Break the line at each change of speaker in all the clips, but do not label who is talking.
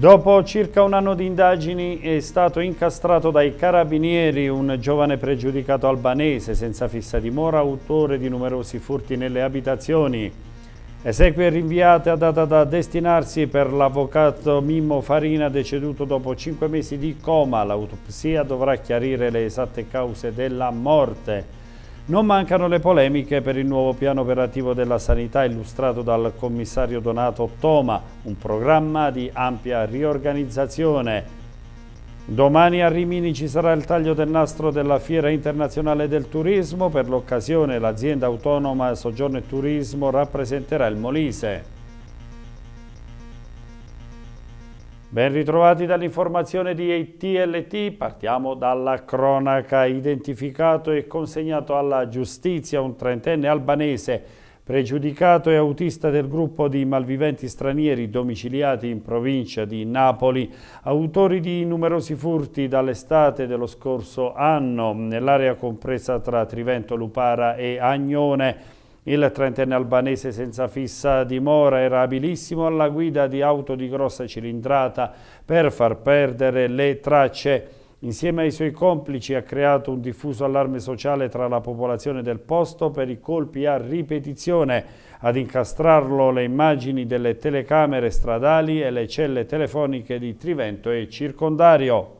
Dopo circa un anno di indagini è stato incastrato dai carabinieri un giovane pregiudicato albanese senza fissa dimora, autore di numerosi furti nelle abitazioni. Esequie rinviate a data da destinarsi per l'avvocato Mimmo Farina deceduto dopo cinque mesi di coma. L'autopsia dovrà chiarire le esatte cause della morte. Non mancano le polemiche per il nuovo piano operativo della sanità illustrato dal commissario Donato Toma, un programma di ampia riorganizzazione. Domani a Rimini ci sarà il taglio del nastro della Fiera Internazionale del Turismo, per l'occasione l'azienda autonoma Soggiorno e Turismo rappresenterà il Molise. Ben ritrovati dall'informazione di TLT, partiamo dalla cronaca. Identificato e consegnato alla giustizia un trentenne albanese pregiudicato e autista del gruppo di malviventi stranieri domiciliati in provincia di Napoli, autori di numerosi furti dall'estate dello scorso anno nell'area compresa tra Trivento, Lupara e Agnone il trentenne albanese senza fissa dimora era abilissimo alla guida di auto di grossa cilindrata per far perdere le tracce. Insieme ai suoi complici ha creato un diffuso allarme sociale tra la popolazione del posto per i colpi a ripetizione. Ad incastrarlo le immagini delle telecamere stradali e le celle telefoniche di Trivento e circondario.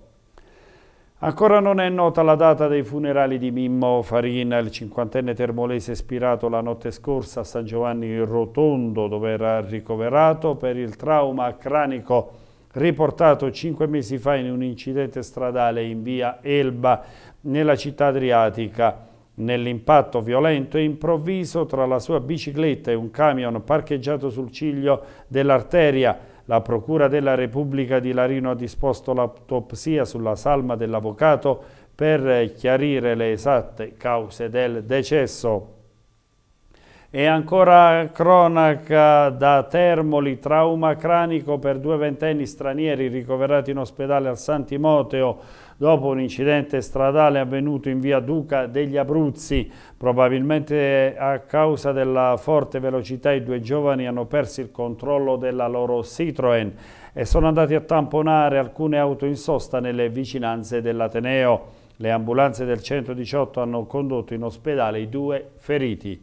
Ancora non è nota la data dei funerali di Mimmo Farina, il cinquantenne termolese spirato la notte scorsa a San Giovanni Rotondo, dove era ricoverato per il trauma cranico riportato cinque mesi fa in un incidente stradale in via Elba, nella città adriatica. Nell'impatto violento e improvviso tra la sua bicicletta e un camion parcheggiato sul ciglio dell'arteria, la Procura della Repubblica di Larino ha disposto l'autopsia sulla salma dell'avvocato per chiarire le esatte cause del decesso. E ancora cronaca da Termoli, trauma cranico per due ventenni stranieri ricoverati in ospedale al Santimoteo dopo un incidente stradale avvenuto in via Duca degli Abruzzi. Probabilmente a causa della forte velocità i due giovani hanno perso il controllo della loro Citroën e sono andati a tamponare alcune auto in sosta nelle vicinanze dell'Ateneo. Le ambulanze del 118 hanno condotto in ospedale i due feriti.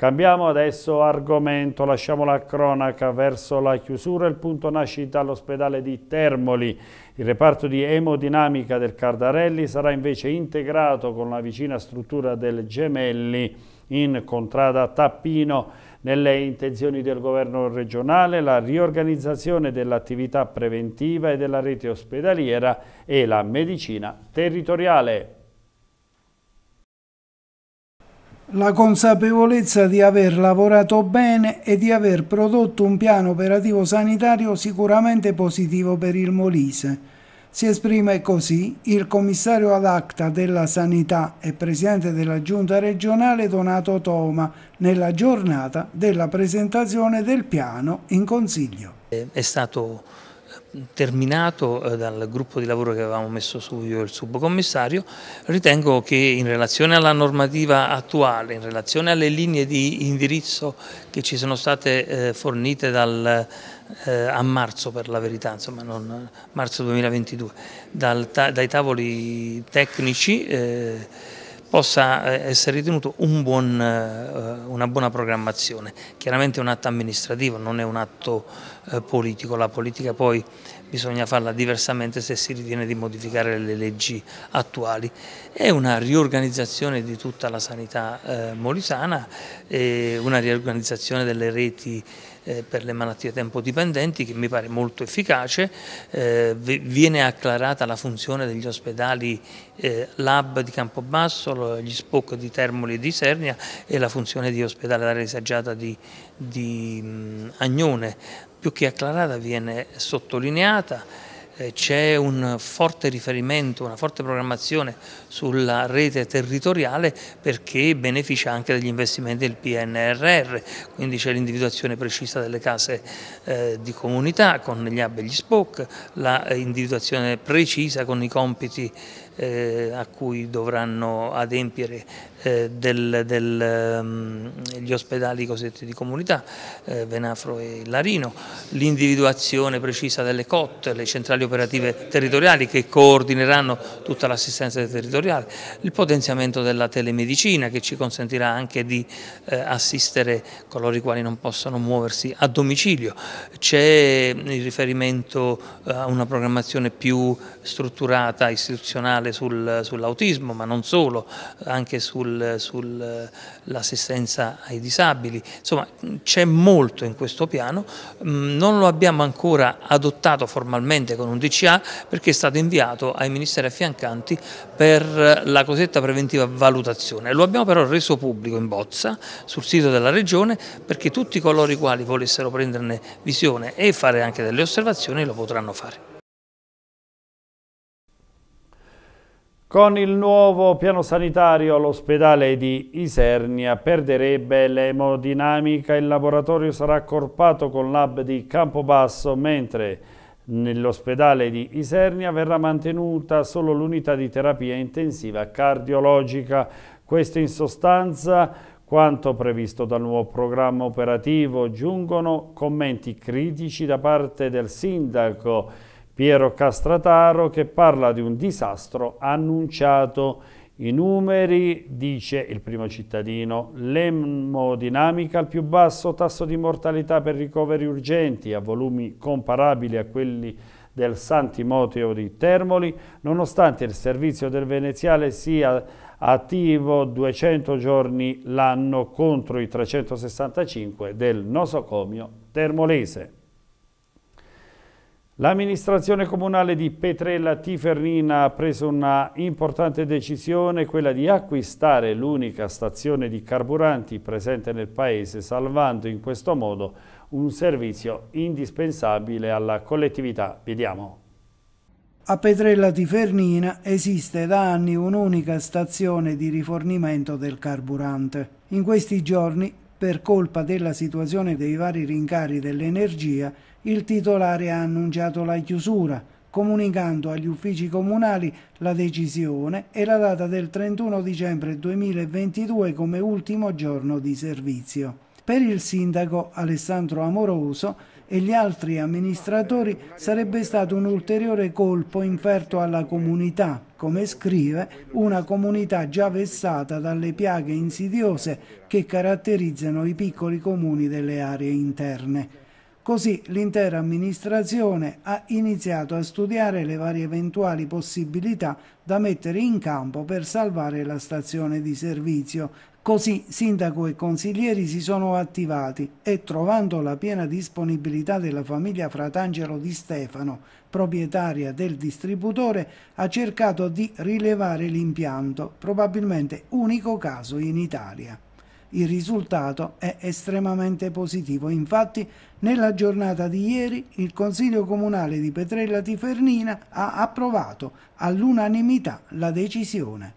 Cambiamo adesso argomento, lasciamo la cronaca verso la chiusura. Il punto nascita all'ospedale di Termoli. Il reparto di emodinamica del Cardarelli sarà invece integrato con la vicina struttura del Gemelli in contrada Tappino. Nelle intenzioni del governo regionale la riorganizzazione dell'attività preventiva e della rete ospedaliera e la medicina territoriale.
la consapevolezza di aver lavorato bene e di aver prodotto un piano operativo sanitario sicuramente positivo per il Molise. Si esprime così il commissario ad acta della sanità e presidente della giunta regionale Donato Toma nella giornata della presentazione del
piano in consiglio. È stato terminato eh, dal gruppo di lavoro che avevamo messo su io e il subcommissario, ritengo che in relazione alla normativa attuale, in relazione alle linee di indirizzo che ci sono state eh, fornite dal, eh, a marzo per la verità, insomma non marzo 2022, dal, dai tavoli tecnici possa eh, essere ritenuto un buon, eh, una buona programmazione. Chiaramente è un atto amministrativo, non è un atto eh, politico, la politica poi bisogna farla diversamente se si ritiene di modificare le leggi attuali. È una riorganizzazione di tutta la sanità molisana, una riorganizzazione delle reti eh, per le malattie a tempo dipendenti che mi pare molto efficace, eh, viene acclarata la funzione degli ospedali eh, Lab di Campobasso, gli SPOC di Termoli e di Sernia e la funzione di ospedale d'area disagiata di, di mh, mm, Agnone, più che acclarata viene sottolineata eh, c'è un forte riferimento, una forte programmazione sulla rete territoriale perché beneficia anche degli investimenti del PNRR, quindi c'è l'individuazione precisa delle case eh, di comunità con gli hub e gli SPOC, l'individuazione eh, precisa con i compiti eh, a cui dovranno adempiere eh, del, del, um, gli ospedali cosiddetti di comunità, eh, Venafro e Larino, l'individuazione precisa delle COT, le centrali operative territoriali che coordineranno tutta l'assistenza territoriale, il potenziamento della telemedicina che ci consentirà anche di eh, assistere coloro i quali non possono muoversi a domicilio, c'è il riferimento eh, a una programmazione più strutturata, istituzionale, generale sul, sull'autismo, ma non solo, anche sull'assistenza ai disabili. Insomma, c'è molto in questo piano, mm, non lo abbiamo ancora adottato formalmente con un DCA perché è stato inviato ai ministeri affiancanti per la cosetta preventiva valutazione. Lo abbiamo però reso pubblico in bozza sul sito della Regione perché tutti coloro i quali volessero prenderne visione e fare anche delle osservazioni lo potranno fare.
Con il nuovo piano sanitario l'ospedale di Isernia perderebbe l'emodinamica, il laboratorio sarà accorpato con l'hub di Campobasso, mentre nell'ospedale di Isernia verrà mantenuta solo l'unità di terapia intensiva cardiologica. Questo in sostanza quanto previsto dal nuovo programma operativo. Giungono commenti critici da parte del sindaco Piero Castrataro che parla di un disastro annunciato. I numeri, dice il primo cittadino, l'emodinamica al più basso tasso di mortalità per ricoveri urgenti a volumi comparabili a quelli del San Timoteo di Termoli, nonostante il servizio del veneziale sia attivo 200 giorni l'anno contro i 365 del nosocomio termolese. L'amministrazione comunale di Petrella Tifernina ha preso una importante decisione, quella di acquistare l'unica stazione di carburanti presente nel paese, salvando in questo modo un servizio indispensabile alla collettività. Vediamo.
A Petrella Tifernina esiste da anni un'unica stazione di rifornimento del carburante. In questi giorni per colpa della situazione dei vari rincari dell'energia, il titolare ha annunciato la chiusura, comunicando agli uffici comunali la decisione e la data del 31 dicembre 2022 come ultimo giorno di servizio. Per il sindaco Alessandro Amoroso e gli altri amministratori sarebbe stato un ulteriore colpo inferto alla comunità, come scrive, una comunità già vessata dalle piaghe insidiose che caratterizzano i piccoli comuni delle aree interne. Così l'intera amministrazione ha iniziato a studiare le varie eventuali possibilità da mettere in campo per salvare la stazione di servizio Così sindaco e consiglieri si sono attivati e trovando la piena disponibilità della famiglia Fratangelo di Stefano, proprietaria del distributore, ha cercato di rilevare l'impianto, probabilmente unico caso in Italia. Il risultato è estremamente positivo, infatti nella giornata di ieri il Consiglio Comunale di Petrella Tifernina ha approvato all'unanimità la decisione.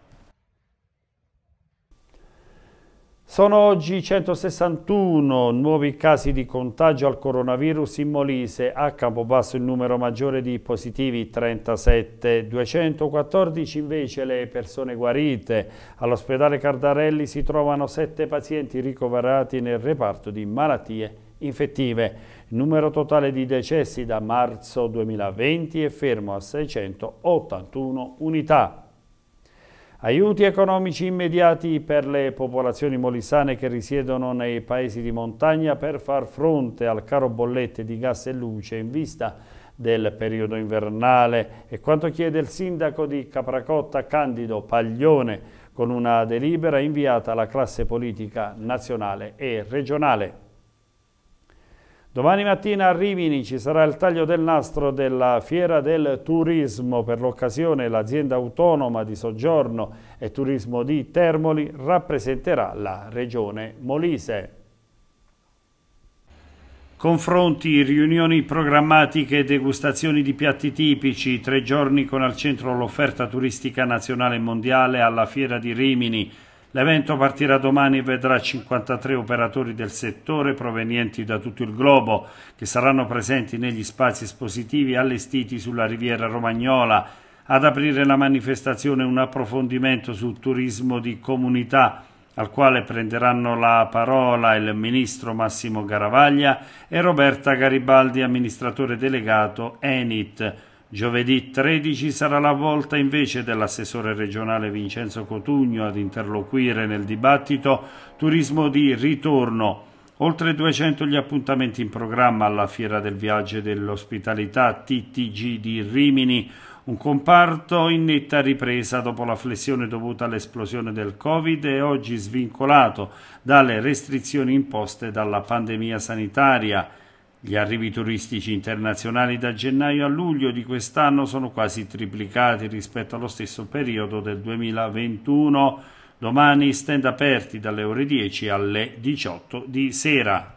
Sono oggi 161 nuovi casi di contagio al coronavirus in Molise, a Campobasso il numero maggiore di positivi 37, 214 invece le persone guarite. All'ospedale Cardarelli si trovano 7 pazienti ricoverati nel reparto di malattie infettive. Il numero totale di decessi da marzo 2020 è fermo a 681 unità. Aiuti economici immediati per le popolazioni molisane che risiedono nei paesi di montagna per far fronte al caro bollette di gas e luce in vista del periodo invernale e quanto chiede il sindaco di Capracotta Candido Paglione con una delibera inviata alla classe politica nazionale e regionale. Domani mattina a Rimini ci sarà il taglio del nastro della Fiera del Turismo. Per l'occasione l'azienda autonoma di soggiorno e turismo di Termoli rappresenterà la regione Molise. Confronti, riunioni programmatiche, degustazioni di piatti tipici, tre giorni con al centro l'offerta turistica nazionale e mondiale alla Fiera di Rimini. L'evento partirà domani e vedrà 53 operatori del settore provenienti da tutto il globo che saranno presenti negli spazi espositivi allestiti sulla riviera romagnola. Ad aprire la manifestazione un approfondimento sul turismo di comunità al quale prenderanno la parola il ministro Massimo Garavaglia e Roberta Garibaldi, amministratore delegato Enit. Giovedì 13 sarà la volta invece dell'assessore regionale Vincenzo Cotugno ad interloquire nel dibattito Turismo di ritorno. Oltre 200 gli appuntamenti in programma alla Fiera del Viaggio e dell'Ospitalità TTG di Rimini, un comparto in netta ripresa dopo la flessione dovuta all'esplosione del Covid e oggi svincolato dalle restrizioni imposte dalla pandemia sanitaria. Gli arrivi turistici internazionali da gennaio a luglio di quest'anno sono quasi triplicati rispetto allo stesso periodo del 2021. Domani stand aperti dalle ore 10 alle 18 di sera.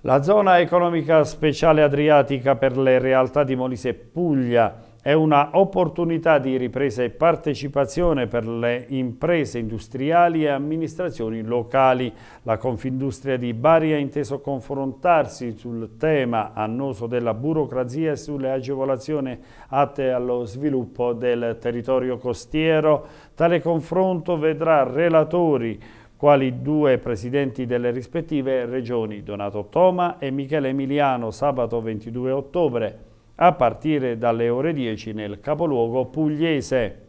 La zona economica speciale adriatica per le realtà di Molise e Puglia è una opportunità di ripresa e partecipazione per le imprese industriali e amministrazioni locali. La Confindustria di Bari ha inteso confrontarsi sul tema annoso della burocrazia e sulle agevolazioni atte allo sviluppo del territorio costiero. Tale confronto vedrà relatori quali due presidenti delle rispettive regioni, Donato Toma e Michele Emiliano, sabato 22 ottobre a partire dalle ore 10 nel capoluogo pugliese.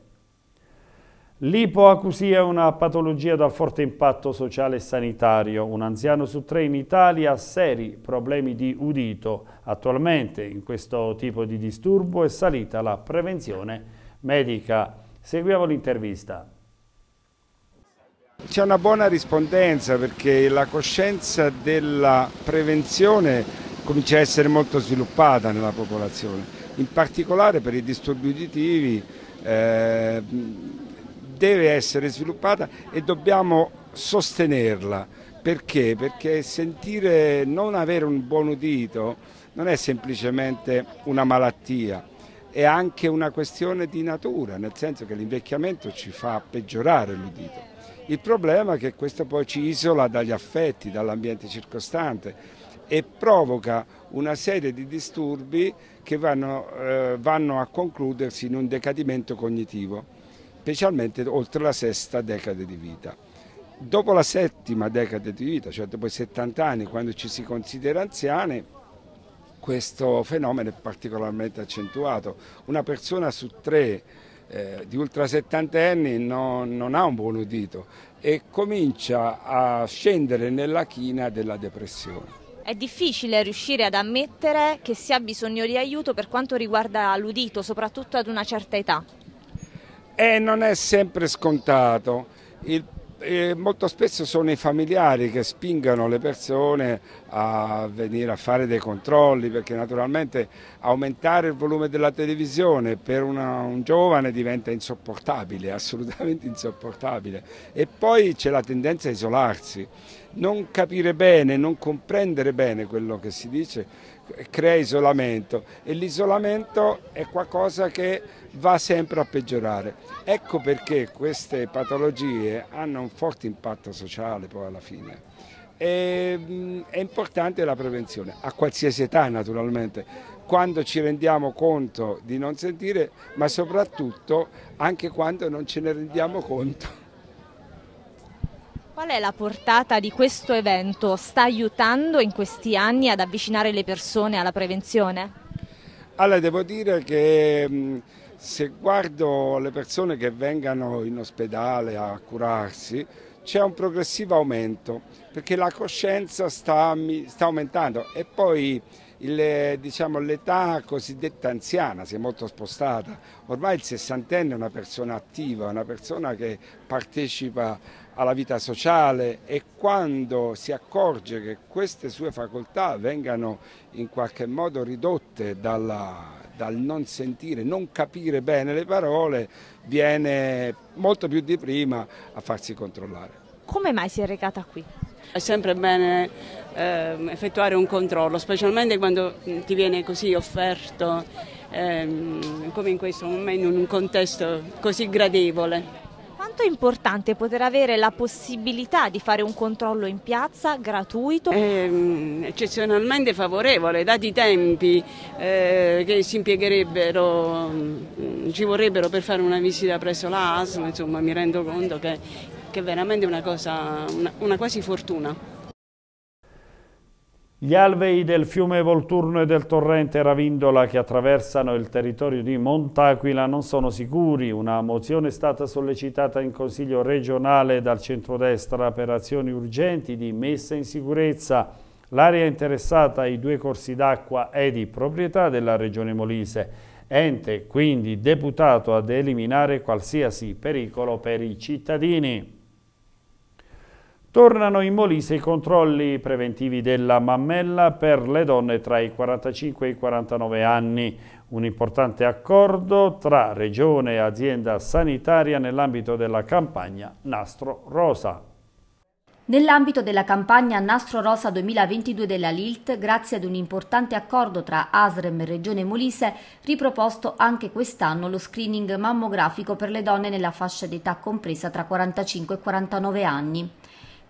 L'ipoacusia è una patologia dal forte impatto sociale e sanitario. Un anziano su tre in Italia ha seri problemi di udito. Attualmente in questo tipo di disturbo è salita la prevenzione medica. Seguiamo l'intervista.
C'è una buona rispondenza perché la coscienza della prevenzione comincia a essere molto sviluppata nella popolazione, in particolare per i disturbi uditivi eh, deve essere sviluppata e dobbiamo sostenerla. Perché? Perché sentire non avere un buon udito non è semplicemente una malattia, è anche una questione di natura, nel senso che l'invecchiamento ci fa peggiorare l'udito. Il problema è che questo poi ci isola dagli affetti, dall'ambiente circostante e provoca una serie di disturbi che vanno, eh, vanno a concludersi in un decadimento cognitivo, specialmente oltre la sesta decade di vita. Dopo la settima decade di vita, cioè dopo i 70 anni, quando ci si considera anziani, questo fenomeno è particolarmente accentuato. Una persona su tre eh, di ultrasettantenni non, non ha un buon udito e comincia a scendere nella china della depressione.
È difficile riuscire ad ammettere che si ha bisogno di aiuto per quanto riguarda l'udito,
soprattutto ad una certa età.
E non è sempre scontato. Il, eh, molto spesso sono i familiari che spingono le persone a venire a fare dei controlli perché naturalmente aumentare il volume della televisione per una, un giovane diventa insopportabile, assolutamente insopportabile. E poi c'è la tendenza a isolarsi non capire bene, non comprendere bene quello che si dice crea isolamento e l'isolamento è qualcosa che va sempre a peggiorare. Ecco perché queste patologie hanno un forte impatto sociale poi alla fine. E, mm, è importante la prevenzione, a qualsiasi età naturalmente, quando ci rendiamo conto di non sentire, ma soprattutto anche quando non ce ne rendiamo conto.
Qual è la portata di questo evento? Sta aiutando in questi anni ad avvicinare le persone alla prevenzione?
Allora, devo dire che mm, se guardo le persone che vengano in ospedale a curarsi, c'è un progressivo aumento perché la coscienza sta, sta aumentando e poi diciamo, l'età diciamo, cosiddetta anziana si è molto spostata. Ormai il sessantenne è una persona attiva, una persona che partecipa alla vita sociale e quando si accorge che queste sue facoltà vengano in qualche modo ridotte dalla, dal non sentire, non capire bene le parole, viene molto più di prima a farsi controllare. Come mai si è recata
qui? È sempre bene eh, effettuare un controllo, specialmente quando mm, ti viene così offerto, eh, come in questo momento, in un contesto così gradevole quanto è importante
poter avere la possibilità di fare un controllo in piazza gratuito? È
ehm, eccezionalmente favorevole, dati i tempi eh, che si impiegherebbero, mm, ci vorrebbero per fare una visita presso la insomma mi rendo conto che, che è veramente una cosa, una, una quasi fortuna.
Gli alvei del fiume Volturno e del torrente Ravindola che attraversano il territorio di Montaquila non sono sicuri. Una mozione è stata sollecitata in Consiglio regionale dal centrodestra per azioni urgenti di messa in sicurezza. L'area interessata ai due corsi d'acqua è di proprietà della Regione Molise, ente quindi deputato ad eliminare qualsiasi pericolo per i cittadini. Tornano in Molise i controlli preventivi della mammella per le donne tra i 45 e i 49 anni, un importante accordo tra Regione e azienda sanitaria nell'ambito della campagna Nastro Rosa.
Nell'ambito della campagna Nastro Rosa 2022 della Lilt, grazie ad un importante accordo tra ASREM e Regione Molise, riproposto anche quest'anno lo screening mammografico per le donne nella fascia d'età compresa tra 45 e 49 anni.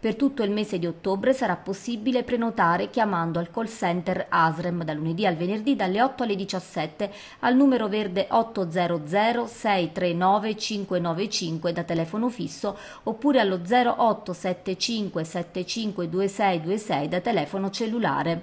Per tutto il mese di ottobre sarà possibile prenotare chiamando al call center ASREM da lunedì al venerdì dalle 8 alle 17 al numero verde 800 639 595 da telefono fisso oppure allo 0875 752626 da telefono cellulare.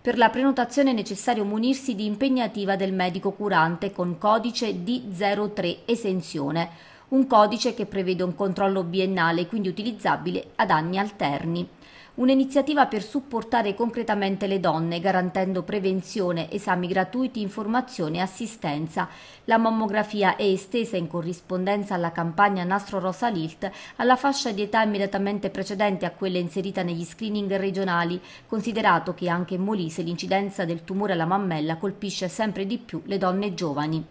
Per la prenotazione è necessario munirsi di impegnativa del medico curante con codice D03 esenzione un codice che prevede un controllo biennale, quindi utilizzabile ad anni alterni. Un'iniziativa per supportare concretamente le donne, garantendo prevenzione, esami gratuiti, informazione e assistenza. La mammografia è estesa in corrispondenza alla campagna Nastro Rosa Lilt alla fascia di età immediatamente precedente a quella inserita negli screening regionali, considerato che anche in Molise l'incidenza del tumore alla mammella colpisce sempre di più le donne giovani.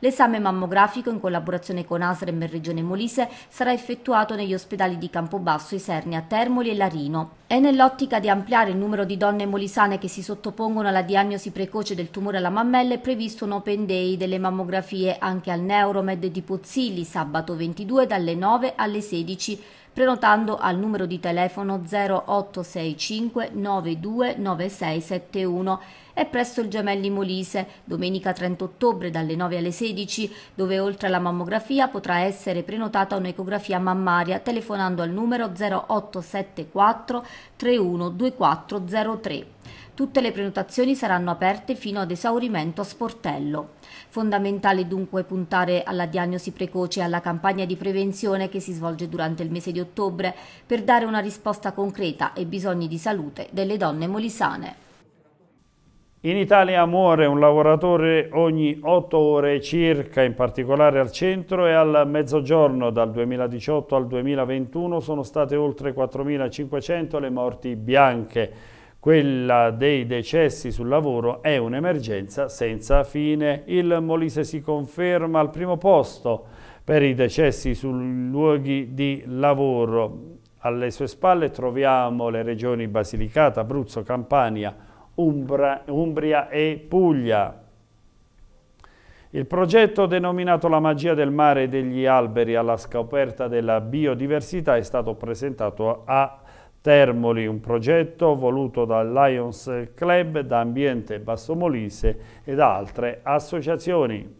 L'esame mammografico, in collaborazione con ASREM e Regione Molise, sarà effettuato negli ospedali di Campobasso, Isernia, Termoli e Larino. È nell'ottica di ampliare il numero di donne molisane che si sottopongono alla diagnosi precoce del tumore alla mammella è previsto un open day delle mammografie anche al Neuromed di Pozzilli sabato 22 dalle 9 alle 16 prenotando al numero di telefono 0865 929671 e presso il Gemelli Molise, domenica 30 ottobre dalle 9 alle 16, dove oltre alla mammografia potrà essere prenotata un'ecografia mammaria telefonando al numero 0874 312403. Tutte le prenotazioni saranno aperte fino ad esaurimento a sportello. Fondamentale dunque puntare alla diagnosi precoce e alla campagna di prevenzione che si svolge durante il mese di ottobre per dare una risposta concreta ai bisogni di salute delle donne molisane.
In Italia muore un lavoratore ogni 8 ore circa, in particolare al centro e al mezzogiorno. Dal 2018 al 2021 sono state oltre 4.500 le morti bianche. Quella dei decessi sul lavoro è un'emergenza senza fine. Il Molise si conferma al primo posto per i decessi sui luoghi di lavoro. Alle sue spalle troviamo le regioni Basilicata, Abruzzo, Campania, Umbra, Umbria e Puglia. Il progetto denominato La magia del mare e degli alberi alla scoperta della biodiversità è stato presentato a Termoli, un progetto voluto dal Lions Club, da Ambiente Bassomolise e da altre associazioni.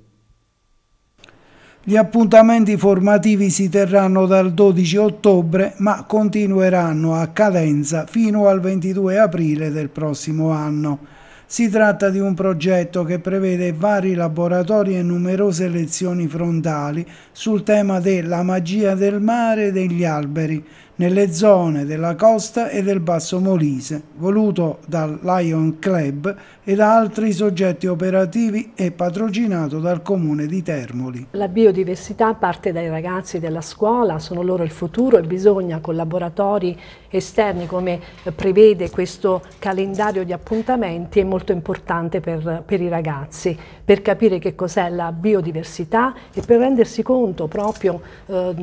Gli appuntamenti formativi si terranno dal 12 ottobre ma continueranno a cadenza fino al 22 aprile del prossimo anno. Si tratta di un progetto che prevede vari laboratori e numerose lezioni frontali sul tema della magia del mare e degli alberi, nelle zone della costa e del Basso Molise, voluto dal Lion Club e da altri soggetti operativi e patrocinato dal Comune di Termoli.
La biodiversità parte dai ragazzi della scuola, sono loro il futuro e bisogna con laboratori esterni come prevede questo calendario di appuntamenti è molto importante per, per i ragazzi per capire che cos'è la biodiversità e per rendersi conto proprio eh,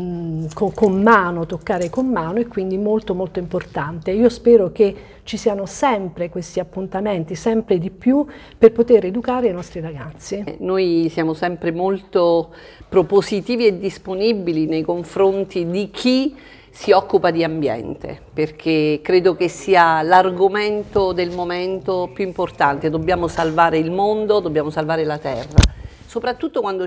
con, con mano, toccare con mano italiano e quindi molto molto importante. Io spero che ci siano sempre questi appuntamenti, sempre di più, per poter educare i nostri ragazzi. Eh, noi siamo sempre molto propositivi e disponibili nei confronti di chi si occupa di ambiente, perché credo che sia l'argomento del momento più importante. Dobbiamo salvare il mondo, dobbiamo salvare la terra soprattutto quando,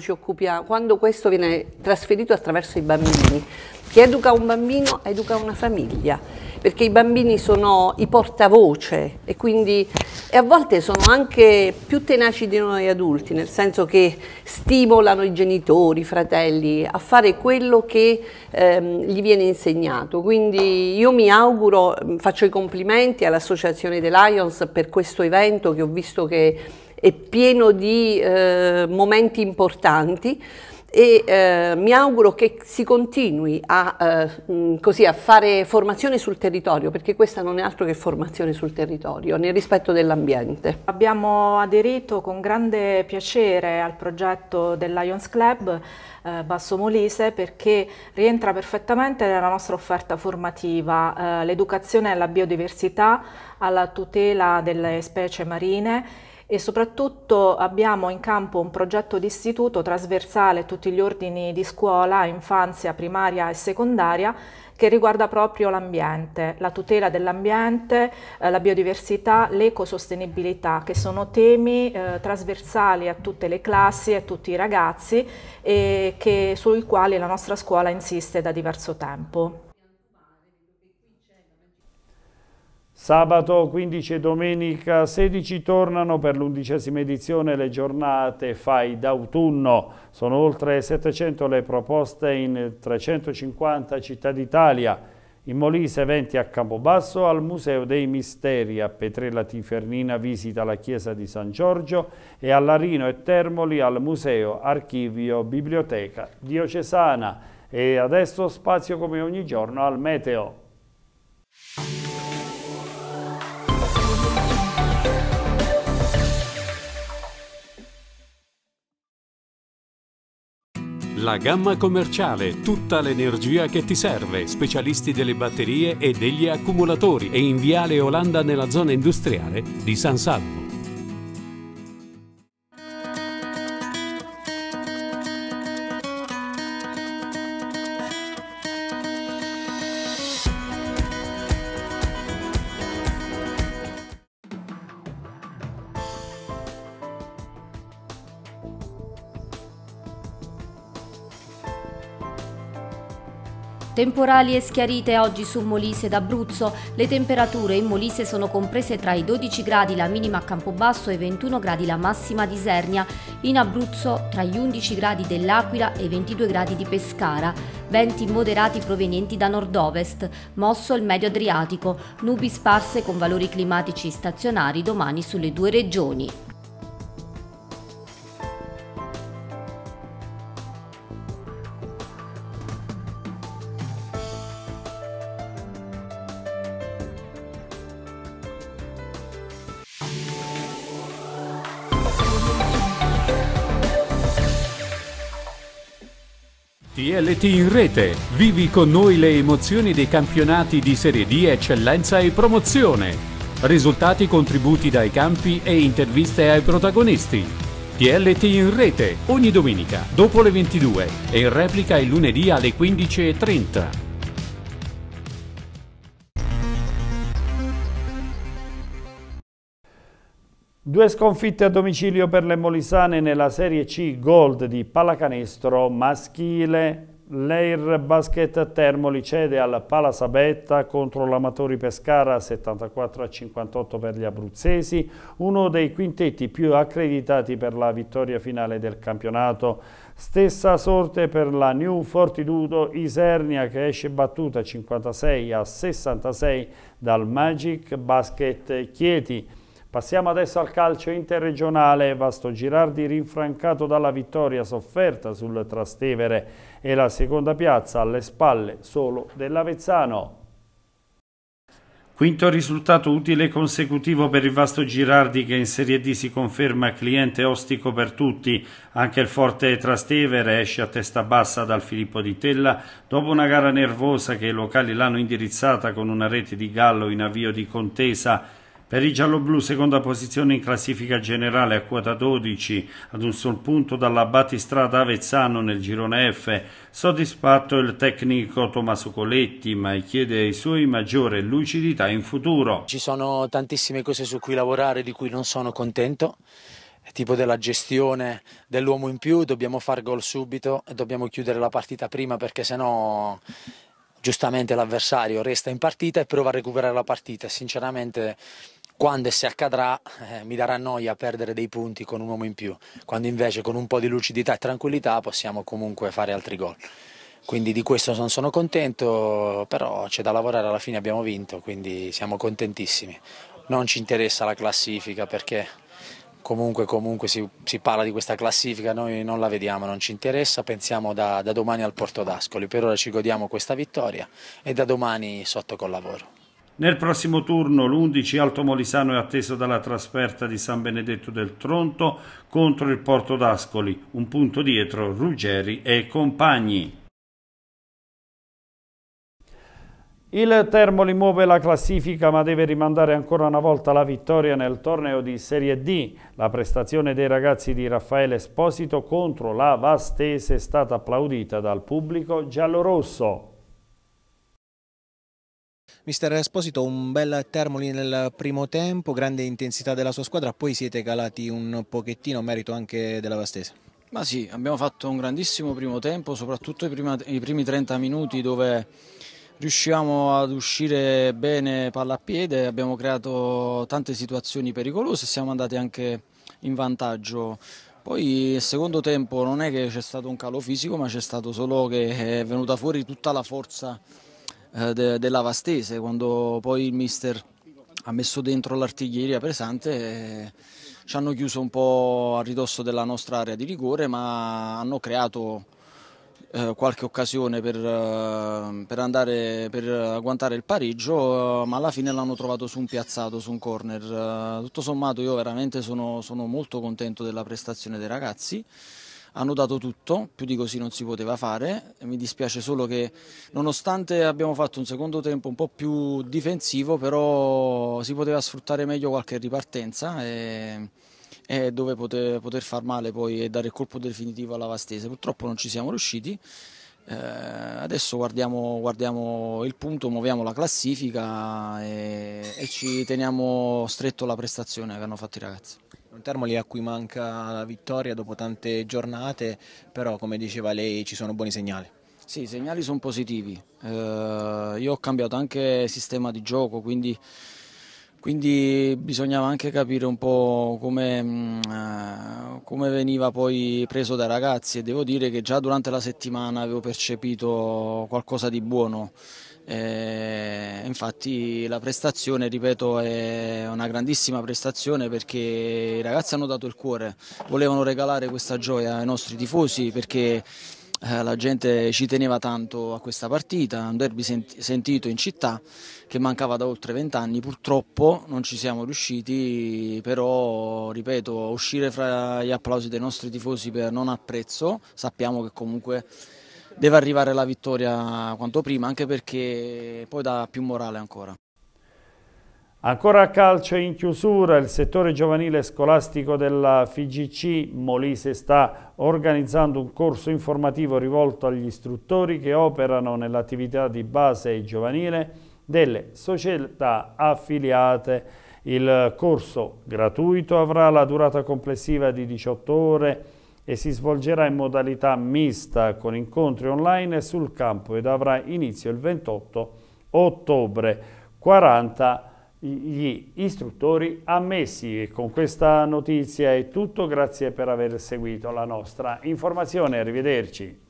quando questo viene trasferito attraverso i bambini. Chi educa un bambino educa una famiglia, perché i bambini sono i portavoce e quindi e a volte sono anche più tenaci di noi adulti, nel senso che stimolano i genitori, i fratelli a fare quello che ehm, gli viene insegnato. Quindi io mi auguro, mm, faccio i complimenti all'Associazione dei Lions per questo evento che ho visto che è pieno di eh, momenti importanti e eh, mi auguro che si continui a, eh, mm, così, a, fare formazione sul territorio, perché questa non è altro che formazione sul territorio, nel rispetto dell'ambiente.
Abbiamo aderito con grande piacere al progetto del Lions Club eh, Basso Molise perché rientra perfettamente nella nostra offerta formativa, eh, l'educazione alla biodiversità, alla tutela delle specie marine e soprattutto abbiamo in campo un progetto di istituto trasversale a tutti gli ordini di scuola, infanzia, primaria e secondaria che riguarda proprio l'ambiente, la tutela dell'ambiente, eh, la biodiversità, l'ecosostenibilità, che sono temi eh, trasversali a tutte le classi, a tutti i ragazzi e che, sui quali la nostra scuola insiste da diverso tempo.
Sabato 15 e domenica 16 tornano per l'undicesima edizione le giornate Fai d'autunno. Sono oltre 700 le proposte in 350 città d'Italia. In Molise 20 a Campobasso, al Museo dei Misteri a Petrella Tifernina visita la chiesa di San Giorgio e a Larino e Termoli al Museo Archivio Biblioteca Diocesana. E adesso spazio come ogni giorno al meteo. La gamma commerciale, tutta l'energia che ti serve, specialisti delle batterie e degli accumulatori e in Viale Olanda nella zona industriale di San Salvo.
Temporali e schiarite oggi su Molise d'Abruzzo. Le temperature in Molise sono comprese tra i 12 gradi la minima a Campobasso e i 21 gradi la massima di Isernia. In Abruzzo tra gli 11 gradi dell'Aquila e i 22 gradi di Pescara. Venti moderati provenienti da nord-ovest, mosso il medio Adriatico, nubi sparse con valori climatici stazionari domani sulle due regioni.
Reti in Rete. Vivi con noi le emozioni dei campionati di Serie D, Eccellenza e Promozione. Risultati contributi dai campi e interviste ai protagonisti. TLT in Rete, ogni domenica, dopo le 22 e in replica il lunedì alle 15.30. Due sconfitte a domicilio per le Molisane nella Serie C Gold di pallacanestro maschile. L'Air Basket Termoli cede al Palasabetta contro l'Amatori Pescara 74 a 58 per gli abruzzesi, uno dei quintetti più accreditati per la vittoria finale del campionato. Stessa sorte per la New Fortitudo Isernia che esce battuta 56 a 66 dal Magic Basket Chieti. Passiamo adesso al calcio interregionale. Vasto Girardi rinfrancato dalla vittoria sofferta sul Trastevere e la seconda piazza alle spalle solo dell'Avezzano. Quinto risultato utile consecutivo per il vasto Girardi che in Serie D si conferma cliente ostico per tutti. Anche il forte Trastevere esce a testa bassa dal Filippo di Tella dopo una gara nervosa che i locali l'hanno indirizzata con una rete di Gallo in avvio di contesa per i gialloblu, seconda posizione in classifica generale a quota 12, ad un sol punto dalla battistrada Avezzano nel girone F, soddisfatto il tecnico Tommaso Coletti,
ma chiede ai suoi maggiore lucidità in futuro. Ci sono tantissime cose su cui lavorare di cui non sono contento tipo della gestione dell'uomo in più, dobbiamo far gol subito e dobbiamo chiudere la partita prima perché sennò giustamente l'avversario resta in partita e prova a recuperare la partita. Sinceramente quando e se accadrà eh, mi darà noia perdere dei punti con un uomo in più, quando invece con un po' di lucidità e tranquillità possiamo comunque fare altri gol. Quindi di questo non sono contento, però c'è da lavorare, alla fine abbiamo vinto, quindi siamo contentissimi. Non ci interessa la classifica perché comunque, comunque si, si, parla di questa classifica, noi non la vediamo, non ci interessa, pensiamo da, da domani al Porto d'Ascoli, per ora ci godiamo questa vittoria e da domani sotto col lavoro.
Nel prossimo turno l'11 Alto Molisano è atteso dalla trasferta di San Benedetto del Tronto contro il Porto d'Ascoli, un punto dietro Ruggeri e compagni. Il Termoli muove la classifica ma deve rimandare ancora una volta la vittoria nel torneo di Serie D. La prestazione dei ragazzi di Raffaele Esposito contro la Vastese è stata applaudita dal pubblico giallorosso.
Mister Esposito, un bel Termoli nel primo tempo, grande intensità della sua squadra, poi siete calati un pochettino, merito anche della Vastese. Ma sì, abbiamo fatto un grandissimo primo tempo, soprattutto i, prima, i, primi 30 minuti dove riuscivamo ad uscire bene palla a piede, abbiamo creato tante situazioni pericolose e siamo andati anche in vantaggio. Poi il secondo tempo non è che c'è stato un calo fisico, ma c'è stato solo che è venuta fuori tutta la forza eh, de, della Vastese, quando poi il mister ha messo dentro l'artiglieria pesante eh, ci hanno chiuso un po' a ridosso della nostra area di rigore ma hanno creato eh, qualche occasione per, eh, per, andare, per agguantare il pareggio eh, ma alla fine l'hanno trovato su un piazzato, su un corner eh, tutto sommato io veramente sono, sono molto contento della prestazione dei ragazzi hanno dato tutto, più di così non si poteva fare, mi dispiace solo che nonostante abbiamo fatto un secondo tempo un po' più difensivo, però si poteva sfruttare meglio qualche ripartenza e, e dove poter, poter, far male poi e dare il colpo definitivo alla Vastese. Purtroppo non ci siamo riusciti. Eh, adesso guardiamo, guardiamo, il punto, muoviamo la classifica e, e ci teniamo stretto la prestazione che hanno fatto i ragazzi. Un Termoli a cui manca la vittoria dopo tante giornate, però come diceva lei ci sono buoni segnali. Sì, i segnali sono positivi. Eh, io ho cambiato anche sistema di gioco, quindi, quindi bisognava anche capire un po' come, mm, eh, come, veniva poi preso dai ragazzi e devo dire che già durante la settimana avevo percepito qualcosa di buono. Eh, infatti la prestazione, ripeto, è una grandissima prestazione perché i ragazzi hanno dato il cuore, volevano regalare questa gioia ai nostri tifosi perché eh, la gente ci teneva tanto a questa partita, un derby sent sentito in città che mancava da oltre vent'anni, purtroppo non ci siamo riusciti, però ripeto, uscire fra gli applausi dei nostri tifosi per non apprezzo, sappiamo che comunque deve arrivare la vittoria quanto prima, anche perché poi dà più morale ancora.
Ancora a calcio in chiusura, il settore giovanile scolastico della FIGC Molise sta organizzando un corso informativo rivolto agli istruttori che operano nell'attività di base giovanile delle società affiliate. Il corso gratuito avrà la durata complessiva di 18 ore e si svolgerà in modalità mista con incontri online sul campo ed avrà inizio il 28 ottobre. 40 gli istruttori ammessi. E con questa notizia è tutto, grazie per aver seguito la nostra informazione, arrivederci.